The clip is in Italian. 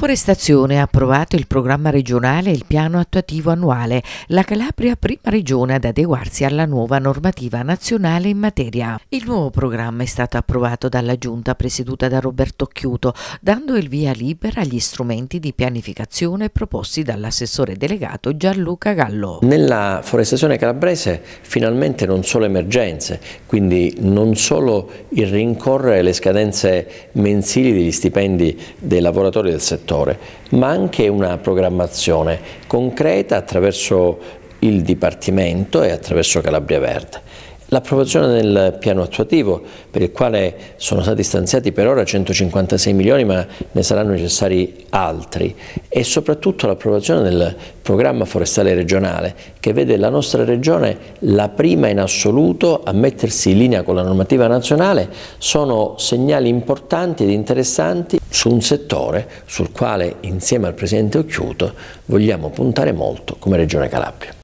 Forestazione ha approvato il programma regionale e il piano attuativo annuale. La Calabria prima regione ad adeguarsi alla nuova normativa nazionale in materia. Il nuovo programma è stato approvato dalla Giunta presieduta da Roberto Chiuto, dando il via libera agli strumenti di pianificazione proposti dall'assessore delegato Gianluca Gallo. Nella forestazione calabrese finalmente non solo emergenze, quindi non solo il rincorrere le scadenze mensili degli stipendi dei lavoratori del settore, settore, ma anche una programmazione concreta attraverso il Dipartimento e attraverso Calabria Verde. L'approvazione del piano attuativo, per il quale sono stati stanziati per ora 156 milioni, ma ne saranno necessari altri, e soprattutto l'approvazione del programma forestale regionale, che vede la nostra regione la prima in assoluto a mettersi in linea con la normativa nazionale, sono segnali importanti ed interessanti su un settore sul quale, insieme al Presidente Occhiuto, vogliamo puntare molto come Regione Calabria.